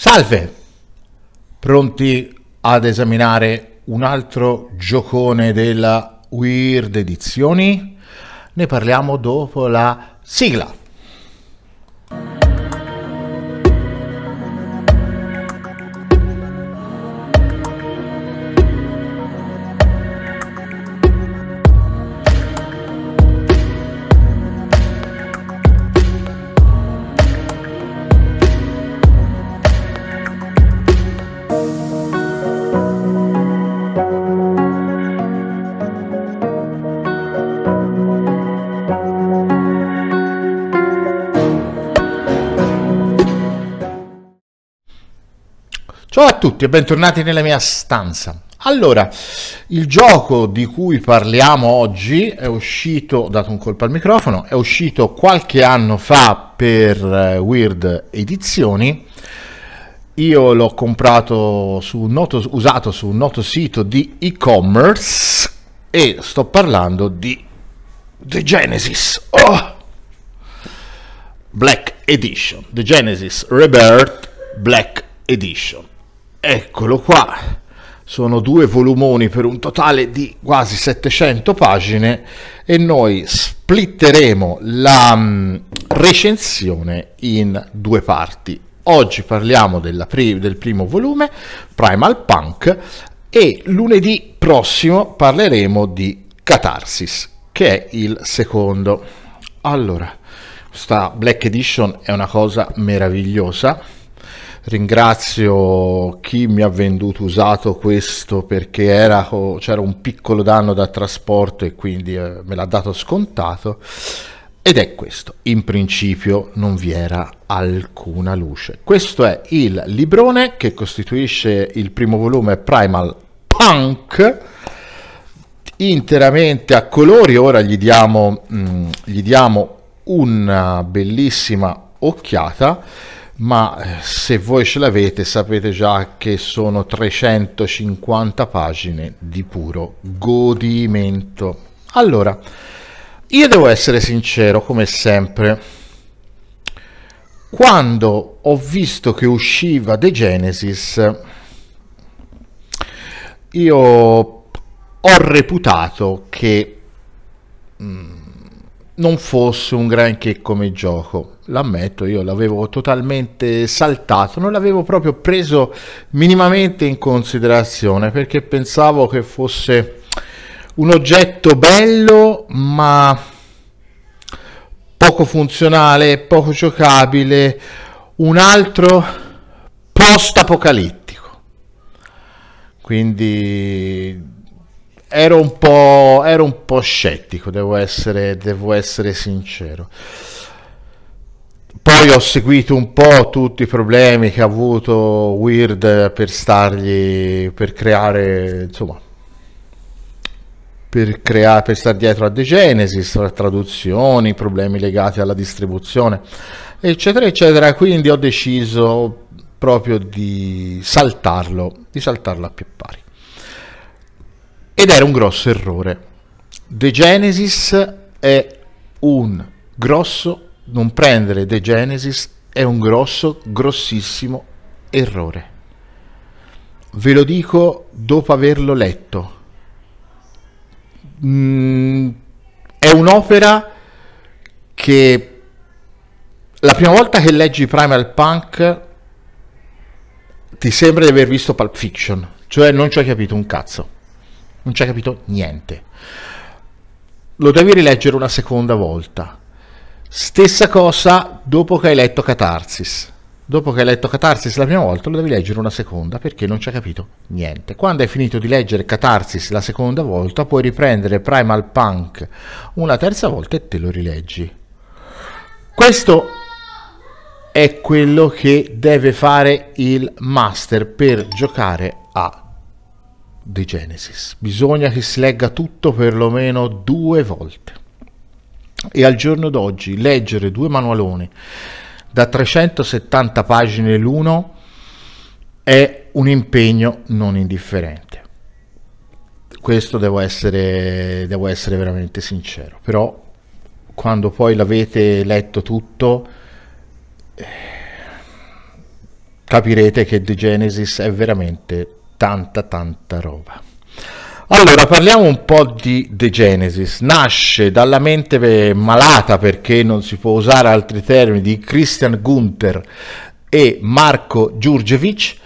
Salve! Pronti ad esaminare un altro giocone della Weird Edizioni? Ne parliamo dopo la sigla. Ciao a tutti e bentornati nella mia stanza. Allora, il gioco di cui parliamo oggi è uscito, dato un colpo al microfono, è uscito qualche anno fa per eh, Weird Edizioni. Io l'ho comprato su noto, usato su un noto sito di e-commerce e sto parlando di The Genesis oh! Black Edition. The Genesis Rebirth Black Edition. Eccolo qua, sono due volumoni per un totale di quasi 700 pagine e noi splitteremo la mm, recensione in due parti. Oggi parliamo pri del primo volume, Primal Punk, e lunedì prossimo parleremo di Catarsis, che è il secondo. Allora, sta Black Edition è una cosa meravigliosa Ringrazio chi mi ha venduto usato questo perché era, oh, c'era un piccolo danno da trasporto e quindi eh, me l'ha dato scontato. Ed è questo, in principio non vi era alcuna luce. Questo è il librone che costituisce il primo volume Primal Punk, interamente a colori, ora gli diamo, mm, gli diamo una bellissima occhiata ma eh, se voi ce l'avete sapete già che sono 350 pagine di puro godimento. Allora, io devo essere sincero come sempre. Quando ho visto che usciva The Genesis, io ho reputato che mh, mm, non fosse un granché come gioco. L'ammetto, io l'avevo totalmente saltato, non l'avevo proprio preso minimamente in considerazione perché pensavo che fosse un oggetto bello ma poco funzionale, poco giocabile, un altro post-apocalittico. Quindi ero un po', ero un po scettico, devo essere, devo essere sincero. Poi ho seguito un po' tutti i problemi che ha avuto Weird per stargli, per creare, insomma, per, creare, per stare dietro a The Genesis, traduzioni, problemi legati alla distribuzione, eccetera, eccetera. Quindi ho deciso proprio di saltarlo, di saltarlo a più pari. Ed era un grosso errore. The Genesis è un grosso, non prendere The Genesis è un grosso, grossissimo errore. Ve lo dico dopo averlo letto. Mm, è un'opera che la prima volta che leggi Primal Punk ti sembra di aver visto Pulp Fiction, cioè non ci hai capito un cazzo non ci ha capito niente. Lo devi rileggere una seconda volta. Stessa cosa dopo che hai letto Catarsis. Dopo che hai letto Catarsis la prima volta, lo devi leggere una seconda perché non ci ha capito niente. Quando hai finito di leggere Catarsis la seconda volta, puoi riprendere Primal Punk una terza volta e te lo rileggi. Questo è quello che deve fare il master per giocare a di Genesis. Bisogna che si legga tutto perlomeno due volte. E al giorno d'oggi leggere due manualoni da 370 pagine l'uno è un impegno non indifferente. Questo devo essere, devo essere veramente sincero, però quando poi l'avete letto tutto eh, capirete che The Genesis è veramente tanta tanta roba. Allora, parliamo un po' di The Genesis. Nasce dalla mente malata, perché non si può usare altri termini, di Christian Gunther e Marco Giurgevich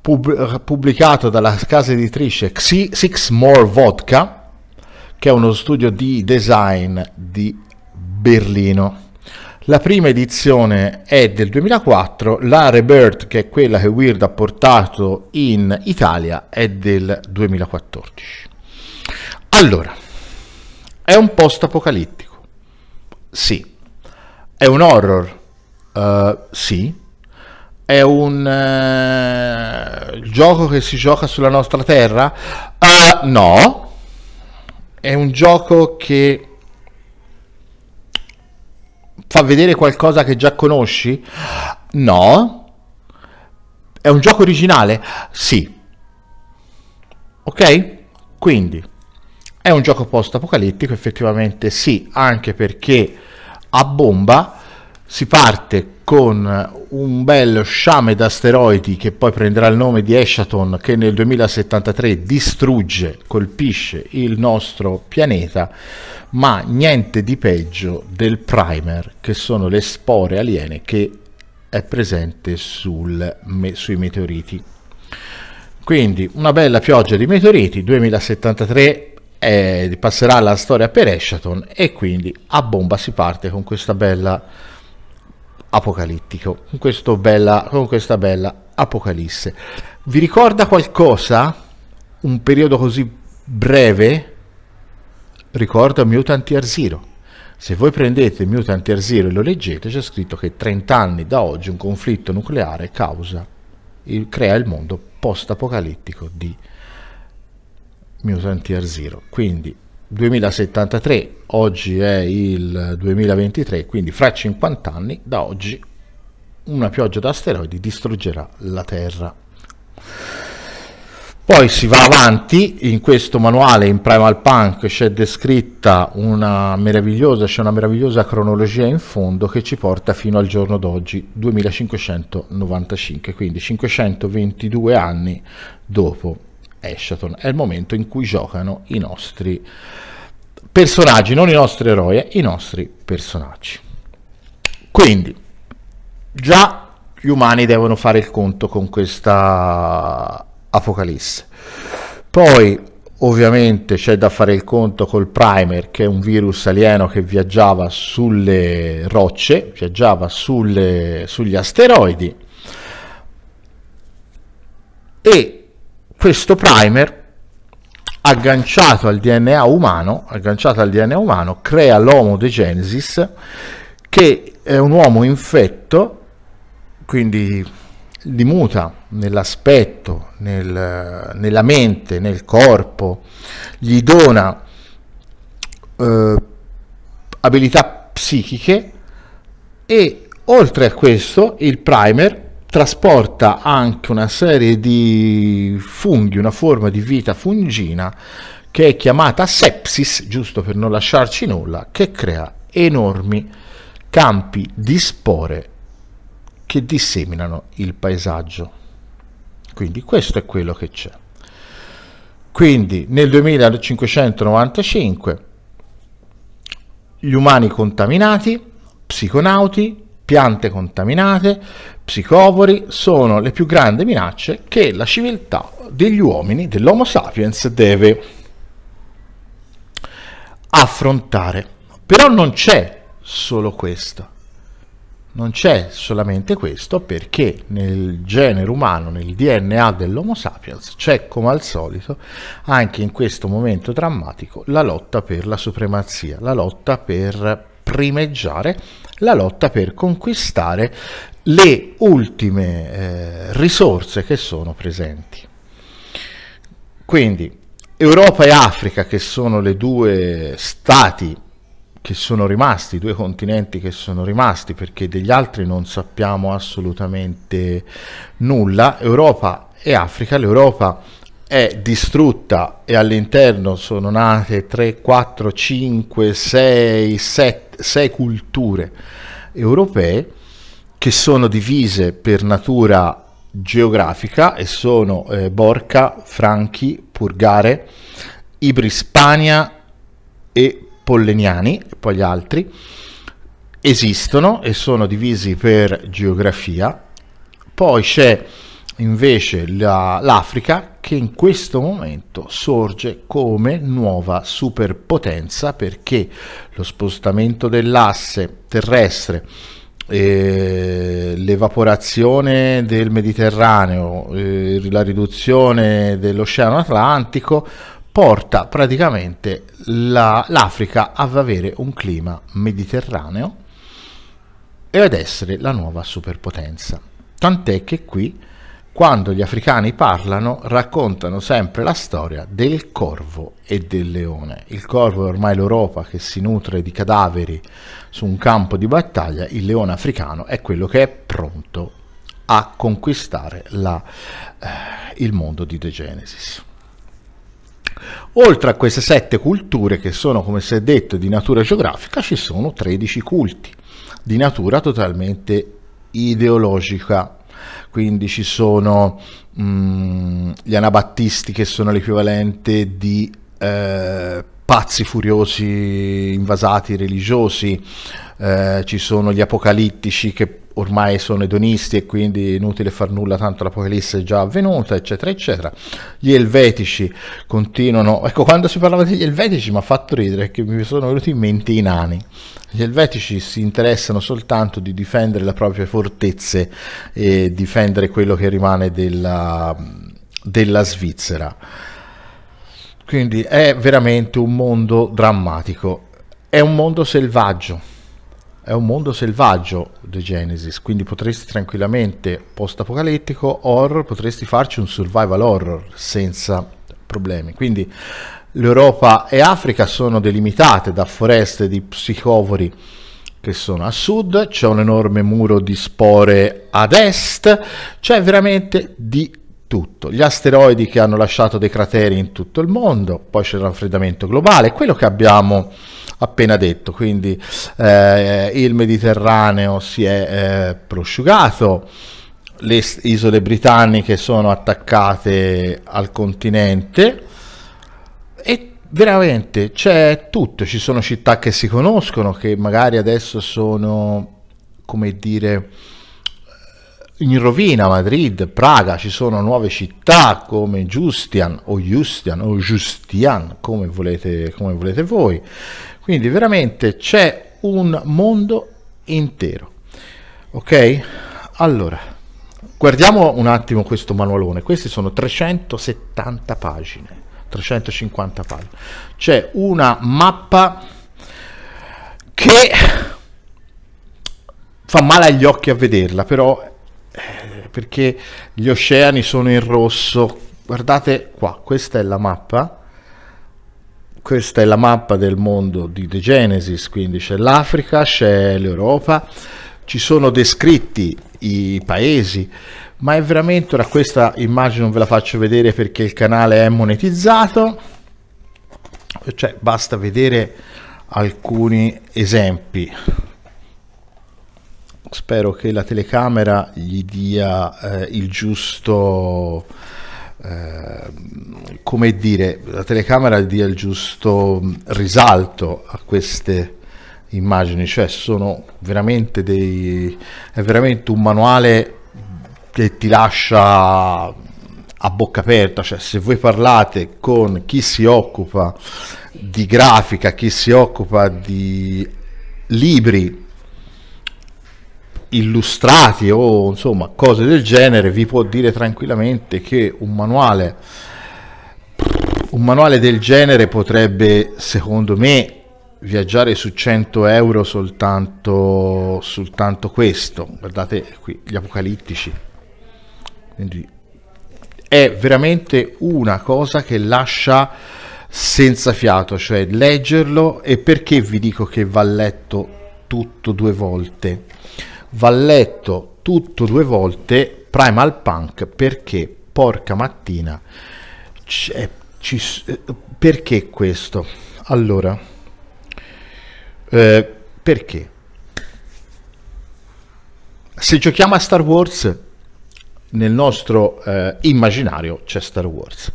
pub- pubblicato dalla casa editrice Six More Vodka, che è uno studio di design di Berlino. La prima edizione è del 2004, la Rebirth, che è quella che Weird ha portato in Italia, è del 2014. Allora, è un post-apocalittico? Sì. È un horror? Uh, sì. È un uh, gioco che si gioca sulla nostra terra? Uh, no. È un gioco che fa vedere qualcosa che già conosci? No. È un gioco originale? Sì. Ok? Quindi è un gioco post-apocalittico, effettivamente sì, anche perché a bomba si parte con un bel sciame d'asteroidi che poi prenderà il nome di Eschaton che nel 2073 distrugge, colpisce il nostro pianeta, ma niente di peggio del primer che sono le spore aliene che è presente sul, me, sui meteoriti. Quindi una bella pioggia di meteoriti, 2073 eh, passerà la storia per Eschaton e quindi a bomba si parte con questa bella apocalittico, con, bella, con questa bella apocalisse. Vi ricorda qualcosa un periodo così breve? Ricorda Mutant Year Zero. Se voi prendete Mutant Year Zero e lo leggete, c'è scritto che 30 anni da oggi un conflitto nucleare causa, il, crea il mondo post-apocalittico di Mutant Year Zero. Quindi 2073, oggi è il 2023, quindi fra 50 anni da oggi una pioggia d'asteroidi distruggerà la Terra. Poi si va avanti, in questo manuale in Primal Punk c'è descritta una meravigliosa, c'è una meravigliosa cronologia in fondo che ci porta fino al giorno d'oggi, 2595, quindi 522 anni dopo Asheton. È il momento in cui giocano i nostri personaggi, non i nostri eroi, eh, i nostri personaggi. Quindi, già gli umani devono fare il conto con questa apocalisse. Poi, ovviamente, c'è da fare il conto col Primer, che è un virus alieno che viaggiava sulle rocce, viaggiava sulle, sugli asteroidi. E questo primer agganciato al DNA umano, agganciato al DNA umano crea l'Homo de Genesis, che è un uomo infetto, quindi li muta nell'aspetto, nel, nella mente, nel corpo, gli dona eh, abilità psichiche e oltre a questo il primer trasporta anche una serie di funghi, una forma di vita fungina che è chiamata sepsis, giusto per non lasciarci nulla, che crea enormi campi di spore che disseminano il paesaggio. Quindi questo è quello che c'è. Quindi nel 2595 gli umani contaminati, psiconauti, piante contaminate, psicopori, sono le più grandi minacce che la civiltà degli uomini, dell'Homo sapiens, deve affrontare. Però non c'è solo questo. Non c'è solamente questo perché nel genere umano, nel DNA dell'Homo sapiens, c'è come al solito, anche in questo momento drammatico, la lotta per la supremazia, la lotta per primeggiare la lotta per conquistare le ultime eh, risorse che sono presenti. Quindi Europa e Africa, che sono le due stati che sono rimasti, i due continenti che sono rimasti, perché degli altri non sappiamo assolutamente nulla, Europa e Africa, l'Europa è distrutta e all'interno sono nate 3, 4, 5, 6, 7, 6 culture europee che sono divise per natura geografica e sono eh, Borca, Franchi, Purgare, Ibrispania e Polleniani, e poi gli altri, esistono e sono divisi per geografia. Poi c'è invece la, l'Africa che in questo momento sorge come nuova superpotenza perché lo spostamento dell'asse terrestre eh, l'evaporazione del Mediterraneo, eh, la riduzione dell'Oceano Atlantico porta praticamente la, l'Africa ad avere un clima mediterraneo e ad essere la nuova superpotenza. Tant'è che qui quando gli africani parlano, raccontano sempre la storia del corvo e del leone. Il corvo è ormai l'Europa che si nutre di cadaveri su un campo di battaglia, il leone africano è quello che è pronto a conquistare la, eh, il mondo di The Genesis. Oltre a queste sette culture, che sono come si è detto di natura geografica, ci sono 13 culti di natura totalmente ideologica quindi ci sono mh, mm, gli anabattisti che sono l'equivalente di eh, pazzi furiosi invasati religiosi eh, ci sono gli apocalittici che ormai sono edonisti e quindi inutile far nulla, tanto l'apocalisse è già avvenuta, eccetera, eccetera. Gli elvetici continuano, ecco quando si parlava degli elvetici mi ha fatto ridere che mi sono venuti in mente i nani. Gli elvetici si interessano soltanto di difendere le proprie fortezze e difendere quello che rimane della, della Svizzera. Quindi è veramente un mondo drammatico, è un mondo selvaggio è un mondo selvaggio The Genesis, quindi potresti tranquillamente post-apocalittico horror, potresti farci un survival horror senza problemi. Quindi l'Europa e Africa sono delimitate da foreste di psicovori che sono a sud, c'è un enorme muro di spore ad est, c'è veramente di tutto. Gli asteroidi che hanno lasciato dei crateri in tutto il mondo, poi c'è il raffreddamento globale, quello che abbiamo appena detto. Quindi eh, il Mediterraneo si è eh, prosciugato, le isole britanniche sono attaccate al continente e veramente c'è tutto, ci sono città che si conoscono, che magari adesso sono, come dire, in rovina, Madrid, Praga, ci sono nuove città come Giustian o Giustian o Justian, come volete, come volete voi, quindi veramente c'è un mondo intero. Ok? Allora, guardiamo un attimo questo manualone. Queste sono 370 pagine, 350 pagine. C'è una mappa che fa male agli occhi a vederla, però eh, perché gli oceani sono in rosso. Guardate qua, questa è la mappa questa è la mappa del mondo di The Genesis, quindi c'è l'Africa, c'è l'Europa, ci sono descritti i paesi, ma è veramente, ora questa immagine non ve la faccio vedere perché il canale è monetizzato, cioè basta vedere alcuni esempi. Spero che la telecamera gli dia eh, il giusto come dire, la telecamera dia il giusto mm, risalto a queste immagini, cioè sono veramente dei è veramente un manuale che ti lascia mm, a bocca aperta, cioè se voi parlate con chi si occupa di grafica, chi si occupa di libri illustrati o insomma cose del genere, vi può dire tranquillamente che un manuale un manuale del genere potrebbe, secondo me, viaggiare su 100 euro soltanto, soltanto questo. Guardate qui, gli apocalittici. Quindi è veramente una cosa che lascia senza fiato, cioè leggerlo e perché vi dico che va letto tutto due volte? Va letto tutto due volte Primal Punk perché porca mattina c'è ci, eh, perché questo? Allora, eh, perché? Se giochiamo a Star Wars, nel nostro eh, immaginario c'è Star Wars.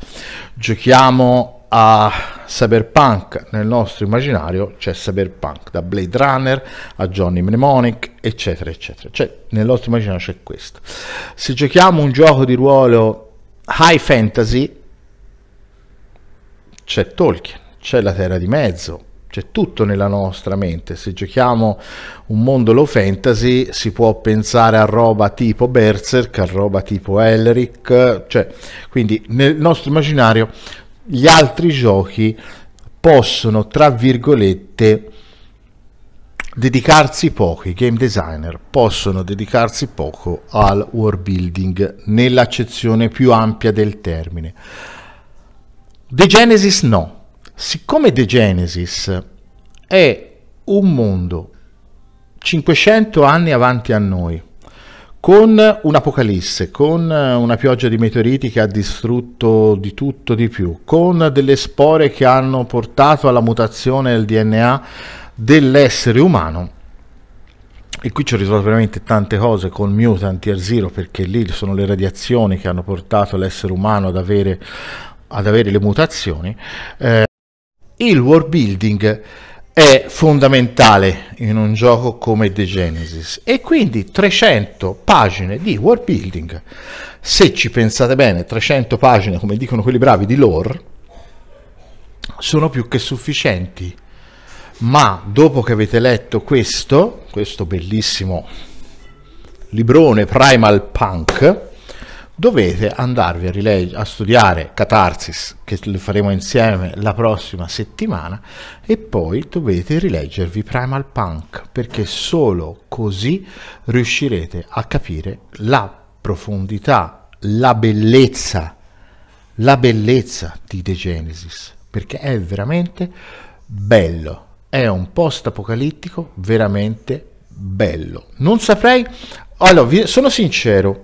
Giochiamo a Cyberpunk, nel nostro immaginario c'è Cyberpunk, da Blade Runner a Johnny Mnemonic, eccetera, eccetera. Cioè, nel nostro immaginario c'è questo. Se giochiamo un gioco di ruolo high fantasy, c'è Tolkien, c'è la terra di mezzo, c'è tutto nella nostra mente. Se giochiamo un mondo low fantasy si può pensare a roba tipo Berserk, a roba tipo Elric, cioè quindi nel nostro immaginario gli altri giochi possono tra virgolette dedicarsi poco, i game designer possono dedicarsi poco al world building nell'accezione più ampia del termine The Genesis no. Siccome The Genesis è un mondo 500 anni avanti a noi, con un'apocalisse, con eh, una pioggia di meteoriti che ha distrutto di tutto di più, con delle spore che hanno portato alla mutazione del DNA dell'essere umano. E qui ci ho risolto veramente tante cose con Mutant Tier Zero perché lì sono le radiazioni che hanno portato l'essere umano ad avere ad avere le mutazioni, eh, il world building è fondamentale in un gioco come The Genesis e quindi 300 pagine di world building, se ci pensate bene, 300 pagine come dicono quelli bravi di lore, sono più che sufficienti. Ma dopo che avete letto questo, questo bellissimo librone Primal Punk, dovete andarvi a, rileg- a studiare Catarsis, che lo faremo insieme la prossima settimana, e poi dovete rileggervi Primal Punk, perché solo così riuscirete a capire la profondità, la bellezza, la bellezza di The Genesis, perché è veramente bello, è un post-apocalittico veramente bello. Non saprei, allora, sono sincero,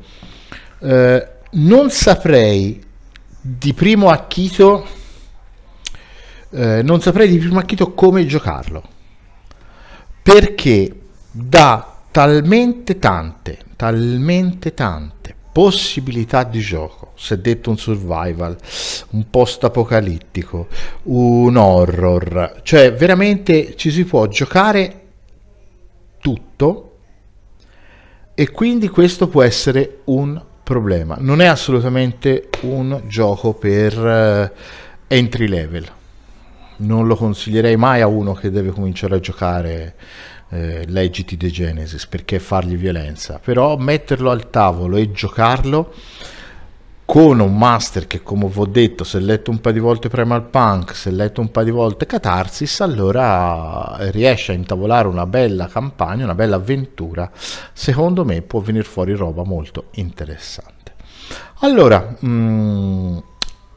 eh, non saprei di primo acchito, eh, non saprei di primo acchito come giocarlo, perché dà talmente tante, talmente tante possibilità di gioco, si è detto un survival, un post apocalittico, un horror, cioè veramente ci si può giocare tutto e quindi questo può essere un problema. Non è assolutamente un gioco per eh, entry level. Non lo consiglierei mai a uno che deve cominciare a giocare eh, Leggiti The Genesis perché fargli violenza. Però metterlo al tavolo e giocarlo con un master che come vi ho detto se letto un paio di volte Primal Punk se letto un paio di volte Catarsis allora riesce a intavolare una bella campagna una bella avventura secondo me può venire fuori roba molto interessante allora mh, mm,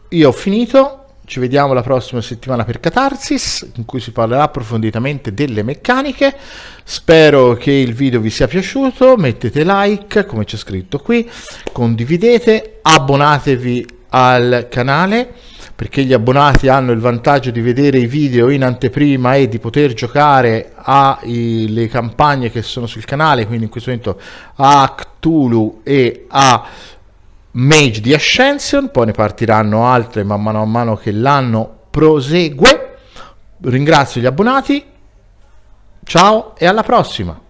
io ho finito ci vediamo la prossima settimana per Catarsis, in cui si parlerà approfonditamente delle meccaniche. Spero che il video vi sia piaciuto, mettete like, come c'è scritto qui, condividete, abbonatevi al canale perché gli abbonati hanno il vantaggio di vedere i video in anteprima e di poter giocare alle campagne che sono sul canale, quindi in questo momento a Cthulhu e a Mage di Ascension, poi ne partiranno altre man mano a mano che l'anno prosegue. Ringrazio gli abbonati, ciao e alla prossima!